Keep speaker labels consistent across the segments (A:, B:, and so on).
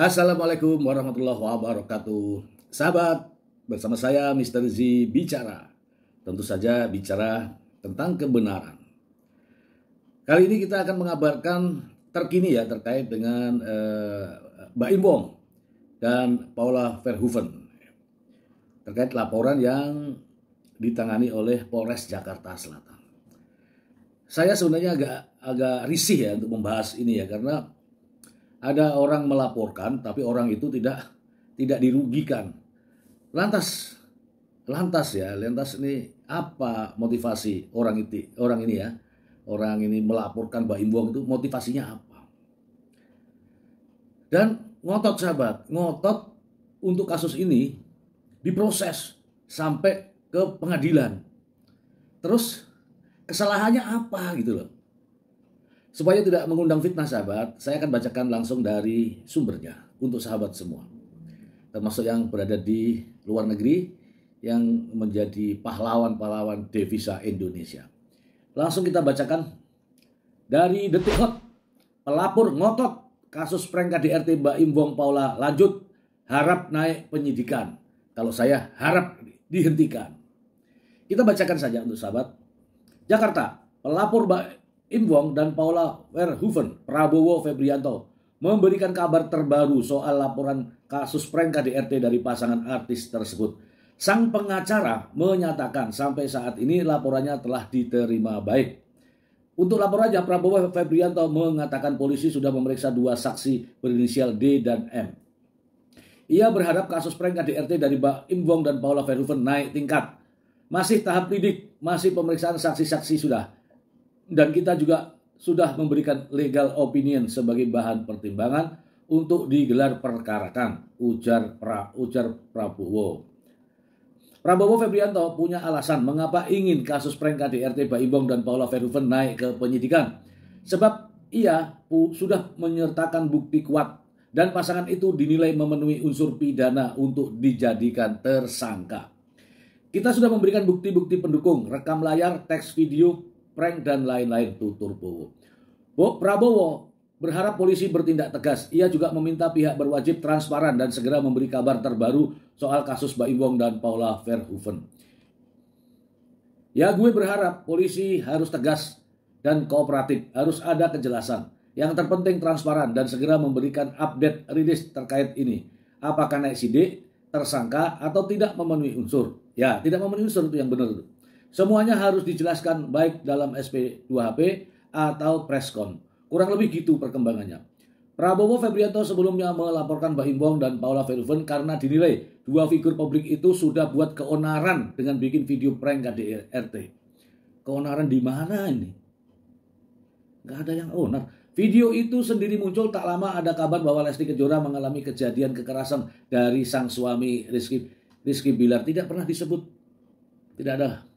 A: Assalamualaikum warahmatullahi wabarakatuh. Sahabat, bersama saya Mr. Z bicara. Tentu saja bicara tentang kebenaran. Kali ini kita akan mengabarkan terkini ya terkait dengan eh, Baim Wong dan Paula Verhoeven terkait laporan yang ditangani oleh Polres Jakarta Selatan. Saya sebenarnya agak agak risih ya untuk membahas ini ya karena ada orang melaporkan tapi orang itu tidak tidak dirugikan. Lantas lantas ya, lantas ini apa motivasi orang itu orang ini ya? Orang ini melaporkan Mbak Imbuang itu motivasinya apa? Dan ngotot sahabat, ngotot untuk kasus ini diproses sampai ke pengadilan. Terus kesalahannya apa gitu loh. Supaya tidak mengundang fitnah sahabat, saya akan bacakan langsung dari sumbernya untuk sahabat semua. Termasuk yang berada di luar negeri yang menjadi pahlawan-pahlawan devisa Indonesia. Langsung kita bacakan dari Detik Hot. Pelapor ngotot kasus prank KDRT Mbak Imbong Paula lanjut harap naik penyidikan. Kalau saya harap dihentikan. Kita bacakan saja untuk sahabat. Jakarta, pelapor Mbak Im Wong dan Paula Verhoeven, Prabowo Febrianto, memberikan kabar terbaru soal laporan kasus prank KDRT dari pasangan artis tersebut. Sang pengacara menyatakan sampai saat ini laporannya telah diterima baik. Untuk laporannya, Prabowo Febrianto mengatakan polisi sudah memeriksa dua saksi berinisial D dan M. Ia berharap kasus prank KDRT dari Mbak Im Wong dan Paula Verhoeven naik tingkat. Masih tahap lidik, masih pemeriksaan saksi-saksi sudah dan kita juga sudah memberikan legal opinion sebagai bahan pertimbangan untuk digelar perkarakan ujar pra, ujar Prabowo. Prabowo Febrianto punya alasan mengapa ingin kasus prank KDRT Baibong dan Paula Verhoeven naik ke penyidikan. Sebab ia sudah menyertakan bukti kuat dan pasangan itu dinilai memenuhi unsur pidana untuk dijadikan tersangka. Kita sudah memberikan bukti-bukti pendukung, rekam layar, teks video, prank dan lain-lain tutur Bowo. Bo Prabowo berharap polisi bertindak tegas. Ia juga meminta pihak berwajib transparan dan segera memberi kabar terbaru soal kasus Mbak Wong dan Paula Verhoeven. Ya gue berharap polisi harus tegas dan kooperatif, harus ada kejelasan. Yang terpenting transparan dan segera memberikan update rilis terkait ini. Apakah naik sidik, tersangka, atau tidak memenuhi unsur. Ya, tidak memenuhi unsur itu yang benar. Semuanya harus dijelaskan baik dalam SP2HP atau preskon. Kurang lebih gitu perkembangannya. Prabowo Febrianto sebelumnya melaporkan Imbong dan Paula Verhoeven karena dinilai dua figur publik itu sudah buat keonaran dengan bikin video prank KDRT. Keonaran di mana ini? Gak ada yang onar. Video itu sendiri muncul tak lama ada kabar bahwa Lesti Kejora mengalami kejadian kekerasan dari sang suami Rizky, Rizky Bilar. Tidak pernah disebut. Tidak ada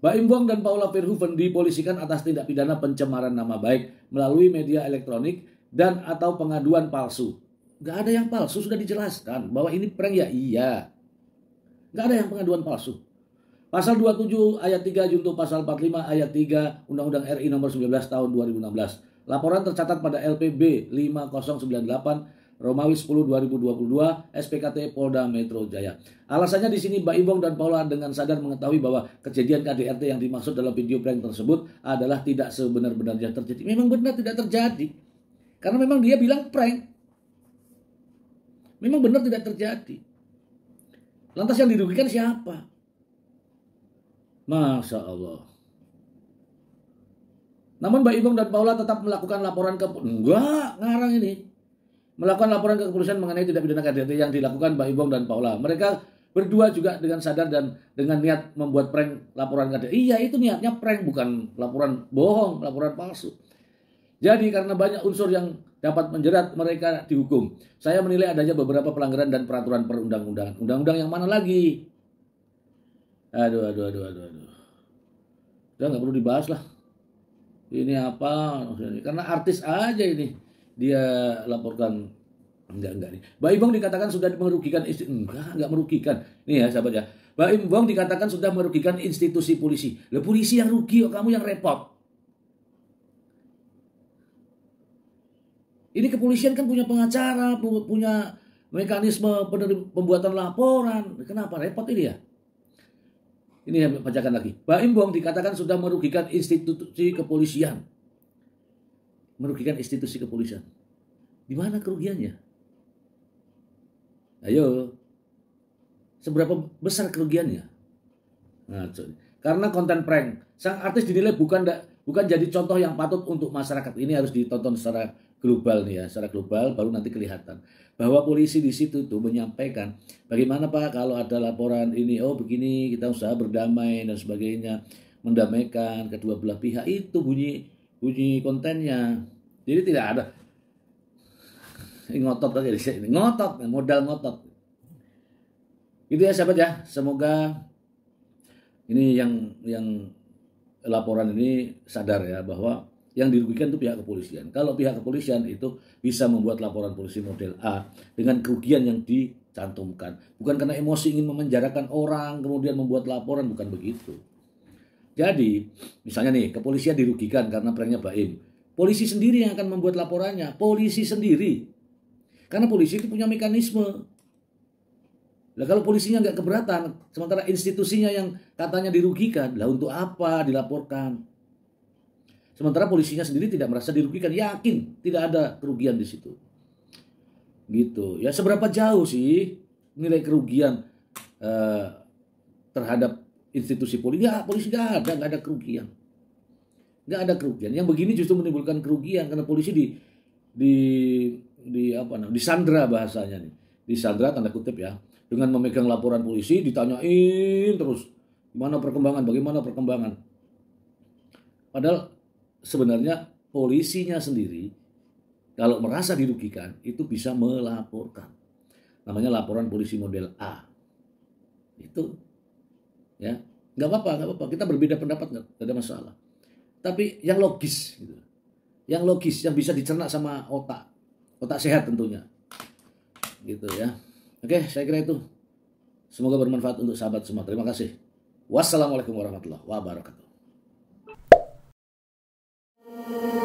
A: Baim Wong dan Paula Verhoeven dipolisikan atas tindak pidana pencemaran nama baik melalui media elektronik dan atau pengaduan palsu. Gak ada yang palsu, sudah dijelaskan bahwa ini prank ya iya. Gak ada yang pengaduan palsu. Pasal 27 ayat 3 junto pasal 45 ayat 3 Undang-Undang RI nomor 19 tahun 2016. Laporan tercatat pada LPB 5098 Romawi 10 2022 SPKT Polda Metro Jaya. Alasannya di sini Mbak Ibong dan Paula dengan sadar mengetahui bahwa kejadian KDRT yang dimaksud dalam video prank tersebut adalah tidak sebenar-benarnya terjadi. Memang benar tidak terjadi. Karena memang dia bilang prank. Memang benar tidak terjadi. Lantas yang dirugikan siapa? Masya Allah. Namun Mbak Ibong dan Paula tetap melakukan laporan ke... Enggak, ngarang ini melakukan laporan ke kepolisian mengenai tindak pidana KDRT yang dilakukan Mbak Ibong dan Paula. Mereka berdua juga dengan sadar dan dengan niat membuat prank laporan KDRT. Iya, itu niatnya prank bukan laporan bohong, laporan palsu. Jadi karena banyak unsur yang dapat menjerat mereka dihukum. Saya menilai adanya beberapa pelanggaran dan peraturan perundang-undangan. Undang-undang yang mana lagi? Aduh, aduh, aduh, aduh, aduh. Udah nggak perlu dibahas lah. Ini apa? Karena artis aja ini dia laporkan enggak enggak nih. Mbak Imbong dikatakan sudah merugikan institusi. enggak enggak merugikan. Nih ya sahabat ya. Mbak Imbong dikatakan sudah merugikan institusi polisi. Lah polisi yang rugi oh, kamu yang repot. Ini kepolisian kan punya pengacara, punya mekanisme pembuatan laporan. Kenapa repot ini ya? Ini yang bacakan lagi. Mbak Imbong dikatakan sudah merugikan institusi kepolisian merugikan institusi kepolisian. Di mana kerugiannya? Ayo, seberapa besar kerugiannya? Nah, karena konten prank, sang artis dinilai bukan bukan jadi contoh yang patut untuk masyarakat. Ini harus ditonton secara global nih ya, secara global baru nanti kelihatan bahwa polisi di situ itu menyampaikan bagaimana Pak kalau ada laporan ini oh begini kita usaha berdamai dan sebagainya mendamaikan kedua belah pihak itu bunyi bunyi kontennya jadi tidak ada ngotot aja di sini ngotot modal ngotot itu ya sahabat ya semoga ini yang yang laporan ini sadar ya bahwa yang dirugikan itu pihak kepolisian. Kalau pihak kepolisian itu bisa membuat laporan polisi model A dengan kerugian yang dicantumkan, bukan karena emosi ingin memenjarakan orang kemudian membuat laporan bukan begitu. Jadi, misalnya nih, kepolisian dirugikan karena pranknya Baim. Polisi sendiri yang akan membuat laporannya, polisi sendiri. Karena polisi itu punya mekanisme. Lah kalau polisinya nggak keberatan, sementara institusinya yang katanya dirugikan, lah untuk apa dilaporkan? Sementara polisinya sendiri tidak merasa dirugikan, yakin tidak ada kerugian di situ. Gitu. Ya seberapa jauh sih nilai kerugian eh, terhadap institusi polisi. Ya, polisi nggak ada, nggak ada kerugian. Nggak ada kerugian. Yang begini justru menimbulkan kerugian karena polisi di di di apa namanya disandra bahasanya nih sandra tanda kutip ya dengan memegang laporan polisi ditanyain terus gimana perkembangan bagaimana perkembangan padahal sebenarnya polisinya sendiri kalau merasa dirugikan itu bisa melaporkan namanya laporan polisi model A itu ya nggak apa-apa nggak apa-apa kita berbeda pendapat nggak ada masalah tapi yang logis gitu yang logis yang bisa dicerna sama otak otak sehat tentunya gitu ya oke saya kira itu semoga bermanfaat untuk sahabat semua terima kasih wassalamualaikum warahmatullahi wabarakatuh